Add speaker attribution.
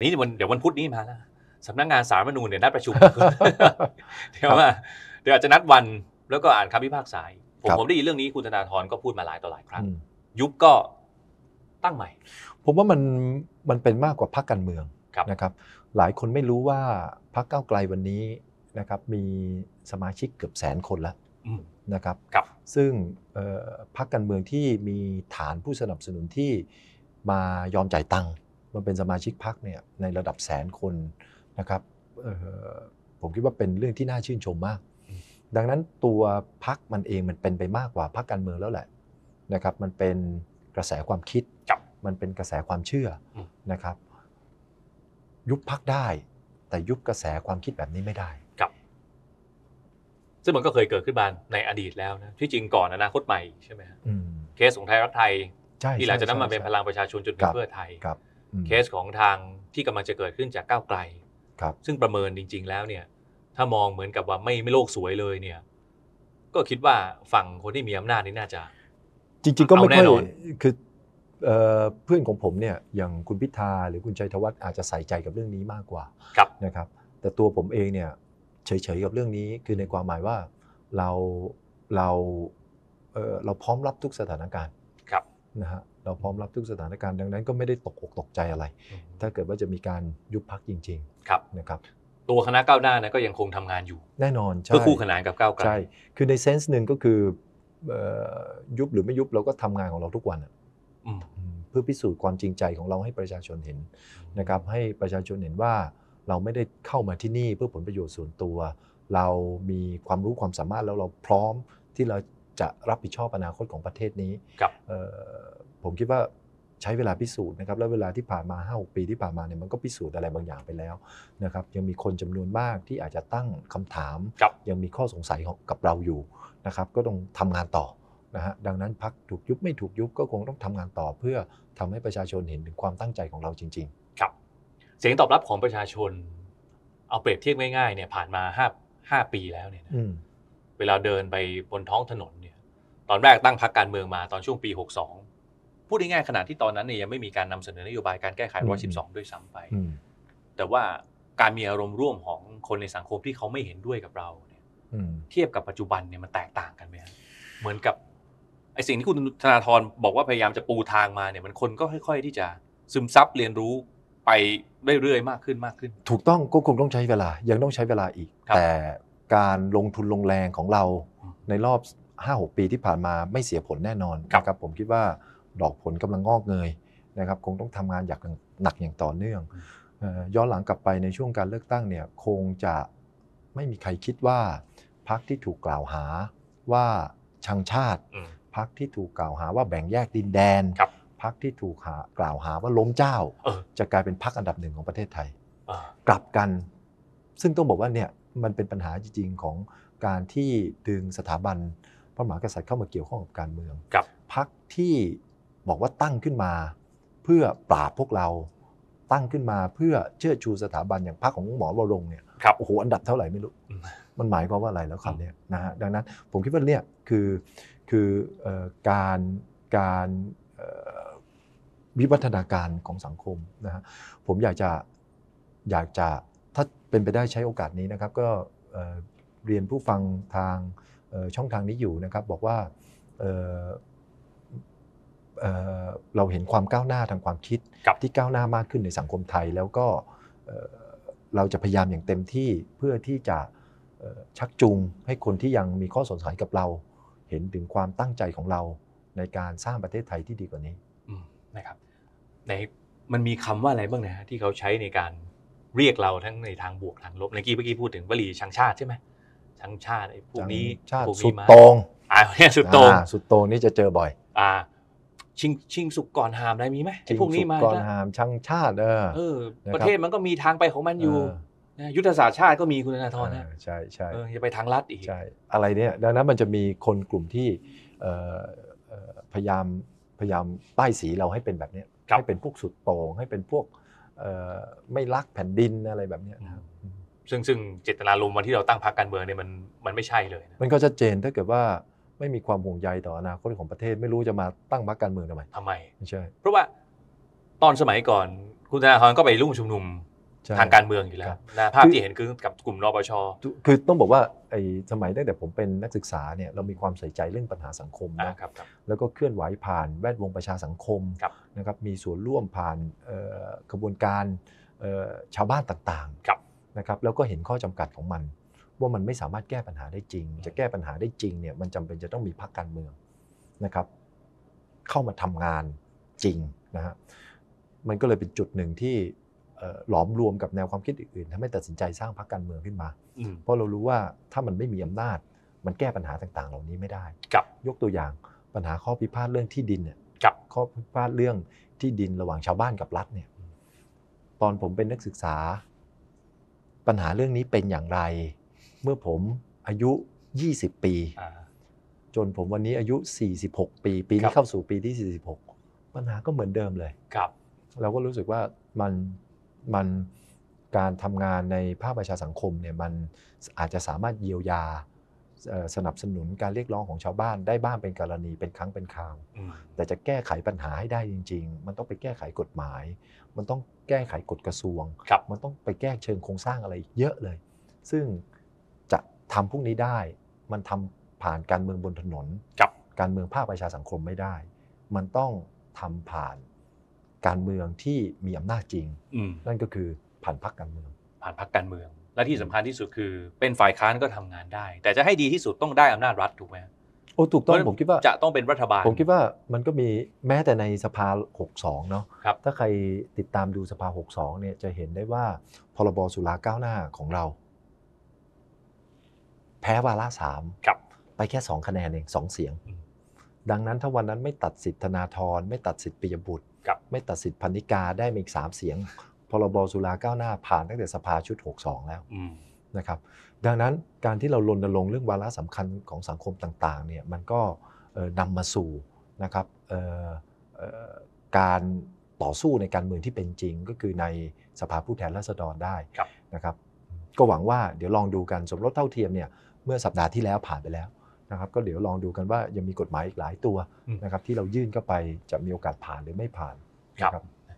Speaker 1: นี่วันเดี๋ยววันพุธนี้มาแล้วสำนักงานสารมนูนเนี่ยนัดประชุมเดี๋ยวว่าเดี๋ยวอาจจะนัดวันแล้วก็อ่านคำพิพากษาผมผมได้ยินเรื่องนี้คุณธนาธรก็พูดมาหลายต่อหลายครั้ง ยุบก็ตั้งใหม่
Speaker 2: ผมว่ามันมันเป็นมากกว่าพรรคการเมืองนะครับ หลายคนไม่รู้ว่าพรรคก้าไกลวันนี้นะครับมีสมาชิกเกือบแสนคนแล้วนะครับรบซึ่งพรรคการเมืองที่มีฐานผู้สนับสนุนที่มายอมจ่ายตังค์มาเป็นสมาชิกพรรคเนี่ยในระดับแสนคนนะครับผมคิดว่าเป็นเรื่องที่น่าชื่นชมมาก ดังนั้นตัวพรรคมันเองมันเป็นไปมากกว่าพรรคการเมืองแล้วแหละนะครับ มันเป็นกระแสความคิดมันเป็นกระแสความเชื่อนะครับ ยุบพักได้ แต่ยุบกระแสความคิดแบบนี้ไม่ได้ครับ
Speaker 1: ซึ่งมันก็เคยเกิดขึ้นมาในอดีตแล้วนะที่จริงก่อนอนาคตใหม่ใช่ไหมครัเคสของไทยรักไทยที่หลังจากนั้นมาเป็นพลังประชาชนจนเป็นเพื่อไทยเคสของทางที่กำลังจะเกิดขึ้นจากก้าวไกล ครับ ซึ่งประเมินจริง ๆแล้วเนี่ย ถ้ามองเหมือนกับว่าไม่ไม่โลกสวยเลยเนี่ย ก็คิดว่าฝั่งคนที่มีอำนาจนี่น่าจะ
Speaker 2: จริง ๆ ก็ไม่ค่อย คือเพื่อนของผมเนี่ย อย่างคุณพิธาหรือคุณชัยธวัฒน์อาจจะใส่ใจกับเรื่องนี้มากกว่านะครับ แต่ตัวผมเองเนี่ยเฉยๆกับเรื่องนี้ คือในความหมายว่า เราเราเราพร้อมรับทุกสถานการณ์รนะฮะเราพร้อมรับทุกสถานการณ์ดังนั้นก็ไม่ได้ตกอกตกใจอะไร ถ้าเกิดว่าจะมีการยุบพักจริงๆนะครับ
Speaker 1: ตัวคณะก้าวหน้านะก็ยังคงทำงานอยู่
Speaker 2: แน่นอนใช่เพื่อคู่ขนา
Speaker 1: นกับก้าวไกลใช่
Speaker 2: คือในเซนส์หนึ่งก็คือยุบหรือไม่ยุบเราก็ทำงานของเราทุกวันเพื่อพิสูจน์ความจริงใจของเราให้ประชาชนเห็นนะครับ ให้ประชาชนเห็นว่าเราไม่ได้เข้ามาที่นี่เพื่อผลประโยชน์ส่วนตัว เรามีความรู้ความสามารถแล้วเราพร้อมที่เราจะรับผิดชอบอนาคตของประเทศนี้ผมคิดว่าใช้เวลาพิสูจน์นะครับแล้วเวลาที่ผ่านมา5 6ปีที่ผ่านมาเนี่ยมันก็พิสูจน์อะไรบางอย่างไปแล้วนะครับยังมีคนจำนวนมากที่อาจจะตั้งคำถามยังมีข้อสงสัยกับเราอยู่นะครับก็ต้องทำงานต่อนะฮะดังนั้นพักถูกยุบไม่ถูกยุบก็คงต้องทำงานต่อเพื่อทำให้ประชาชนเห็นถึงความตั้งใจของเราจริง ๆครับ
Speaker 1: เสียงตอบรับของประชาชนเอาเปรียบเทียบง่ายๆเนี่ยผ่านมา5 5ปีแล้วเนี่ยเวลาเดินไปบนท้องถนนเนี่ยตอนแรกตั้งพักการเมืองมาตอนช่วงปี62พูดง่ายๆขนาดที่ตอนนั้นเนี่ยยังไม่มีการนำเสนอนโยบายการแก้ไขร้อยสิบสองด้วยซ้ำไป แต่ว่าการมีอารมณ์ร่วมของคนในสังคมที่เขาไม่เห็นด้วยกับเราเนี่ยเทียบกับปัจจุบันเนี่ยมันแตกต่างกันไหมเหมือนกับไอสิ่งที่คุณธนาธรบอกว่าพยายามจะปูทางมาเนี่ยมันคนก็ค่อย ๆ ที่จะซึมซับเรียนรู้ไปเรื่อยๆ มากขึ้นมากขึ้น
Speaker 2: ถูกต้องก็คงต้องใช้เวลา ยังต้องใช้เวลาอีก แต่การลงทุนลงแรงของเราในรอบห้าหกปีที่ผ่านมาไม่เสียผลแน่นอน ครับผมคิดว่าดอกผลกำลังงอกเงยนะครับ คงต้องทำงานอย่างหนักอย่างต่อเนื่องย้อนหลังกลับไปในช่วงการเลือกตั้งเนี่ยคงจะไม่มีใครคิดว่าพรรคที่ถูกกล่าวหาว่าชังชาติพรรคที่ถูกกล่าวหาว่าแบ่งแยกดินแดนพรรคที่ถูกกล่าวหาว่าล้มเจ้า จะกลายเป็นพรรคอันดับหนึ่งของประเทศไทย กลับกัน ซึ่งต้องบอกว่าเนี่ยมันเป็นปัญหาจริงๆของการที่ดึงสถาบันพระมหากษัตริย์เข้ามาเกี่ยวข้องกับการเมืองพรรคที่บอกว่าตั้งขึ้นมาเพื่อปราบพวกเราตั้งขึ้นมาเพื่อเชื่อชูสถาบันอย่างพรรคของหมอวรงเนี่ยโอ้โหอันดับเท่าไหร่ไม่รู้ มันหมายความว่าอะไรแล้วครับเนี่ยนะฮะดังนั้น ผมคิดว่าเนี่ยคือคือการการวิวัฒนาการของสังคมนะฮะผมอยากจะอยากจะถ้าเป็นไปได้ใช้โอกาสนี้นะครับ ก็เรียนผู้ฟังทางช่องทางนี้อยู่นะครับบอกว่าเราเห็นความก้าวหน้าทางความคิดที่ก้าวหน้ามากขึ้นในสังคมไทย แล้วก็เราจะพยายามอย่างเต็มที่เพื่อที่จะชักจูงให้คนที่ยังมีข้อสงสัยกับเรา เห็นถึงความตั้งใจของเราในการสร้างประเทศไทยที่ดีกว่านี้
Speaker 1: นะครับในมันมีคำว่าอะไรบ้างนะฮะที่เขาใช้ในการเรียกเราทั้งในทางบวกทางลบในกี้เมื่อกี้พูดถึงวลีชังชาติใช่ไหมชังชาติไอ้พวกนี้ชาติสุด
Speaker 2: ตรงอ่าเนี่ยสุดตรงสุดตรงนี่จะเจอบ่อย
Speaker 1: อ่าชิงชิงสุกก่อนหามอะไรมีไหมไอ้พวกนี้มาก่อนห
Speaker 2: ามช่างชาติเออเออประเทศ
Speaker 1: มันก็มีทางไปของมันอยู่ ยุทธศาสตร์ชาติก็มีคุณธนาธรนะใช่ใช่จะไปทางรัฐอี
Speaker 2: กใช่อะไรเนี่ยดังนั้นมันจะมีคนกลุ่มที่ พยายามพยายามป้ายสีเราให้เป็นแบบนี้ให้เป็นพวกสุดโต่งให้เป็นพวก ไม่รักแผ่นดินอะไรแบบนี้นะ
Speaker 1: ซึ่งซึ่งเจตนารมณ์วันที่เราตั้งพรรคการเมืองเนี่ยมันมันไม่ใช่เลย
Speaker 2: มันก็ชัดเจนถ้าเกิดว่าไม่มีความห่วงใยต่ออนาคตของประเทศไม่รู้จะมาตั้งพรรคการเมืองทำไมทำไมไม่ใช่
Speaker 1: เพราะว่าตอนสมัยก่อนคุณธนาธรก็ไปร่วมชุมนุมทางการเมืองอยู่แล้วนะภาพที่เห็นคือกับกลุ่มนปช
Speaker 2: คือต้องบอกว่าไอ้สมัยตั้งแต่ผมเป็นนักศึกษาเนี่ยเรามีความใส่ใจเรื่องปัญหาสังคมนะครับรบแล้วก็เคลื่อนไหวผ่านแวดวงประชาสังคมคนะครับมีส่วนร่วมผ่านกระบวนการชาวบ้านต่างๆนะครับ แล้วก็เห็นข้อจำกัดของมันว่ามันไม่สามารถแก้ปัญหาได้จริง จะแก้ปัญหาได้จริงเนี่ยมันจำเป็นจะต้องมีพรรคการเมืองนะครับ เข้ามาทำงานจริงนะฮะมันก็เลยเป็นจุดหนึ่งที่หลอมรวมกับแนวความคิดอื่นๆทำให้ตัดสินใจสร้างพรรคการเมืองขึ้นมาเพราะเรารู้ว่าถ้ามันไม่มีอำนาจ มันแก้ปัญหาต่างๆ เหล่านี้ไม่ได้ยกตัวอย่างปัญหาข้อพิพาทเรื่องที่ดินเนี่ยข้อพิพาทเรื่องที่ดินระหว่างชาวบ้านกับรัฐเนี่ยตอนผมเป็นนักศึกษาปัญหาเรื่องนี้เป็นอย่างไรเมื่อผมอายุ 20 ปีจนผมวันนี้อายุ 46 ปีปีนี้เข้าสู่ปีที่ 46 ปัญหาก็เหมือนเดิมเลยครับเราก็รู้สึกว่ามันมันการทำงานในภาคประชาสังคมเนี่ยมันอาจจะสามารถเยียวยาสนับสนุนการเรียกร้องของชาวบ้านได้บ้างเป็นกรณีเป็นครั้งเป็นคราว แต่จะแก้ไขปัญหาให้ได้จริง ๆ มันต้องไปแก้ไขกฎหมาย มันต้องแก้ไขกฎกระทรวงมันต้องไปแก้เชิงโครงสร้างอะไร เยอะเลย ซึ่งทำพวกนี้ได้มันทำผ่านการเมืองบนถนนการเมืองภาคประชาสังคมไม่ได้ มันต้องทำผ่านการเมืองที่มีอำนาจจริง นั่นก็คือผ่านพักการเมืองผ่านพักการเมือง
Speaker 1: และที่สำคัญที่สุดคือเป็นฝ่ายค้านก็ทำงานได้ แต่จะให้ดีที่สุดต้องได้อำนาจรัฐถูกไหม
Speaker 2: โอ้ถูกต้องผมคิด
Speaker 1: ว่าจะต้องเป็นรัฐบาล ผมคิ
Speaker 2: ดว่ามันก็มีแม้แต่ในสภา 62เนาะถ้าใครติดตามดูสภา62เนี่ยจะเห็นได้ว่าพรบสุราก้าวหน้าของเราแพ้วาระสามไปแค่สองคะแนนเองสองเสียง ดังนั้นถ้าวันนั้นไม่ตัดสิทธิธนาธร ไม่ตัดสิทธิปิยบุตรไม่ตัดสิทธิพนิกาได้มาอีกสามเสียงพรบสุราก้าวหน้าผ่านตั้งแต่สภาชุด 62 แล้วนะครับดังนั้นการที่เรารณรงค์เรื่องวาระสำคัญของสังคมต่างๆเนี่ยมันก็นำมาสู่นะครับการต่อสู้ในการเมืองที่เป็นจริง ก็คือในสภาผู้แทนราษฎรได้นะครับก็หวังว่าเดี๋ยวลองดูกันสมรสเท่าเทียมเนี่ยเมื่อสัปดาห์ที่แล้วผ่านไปแล้วนะครับ ก็เดี๋ยวลองดูกันว่ายังมีกฎหมายอีกหลายตัวนะครับที่เรายื่นเข้าไปจะมีโอกาสผ่านหรือไม่ผ่านนะครับ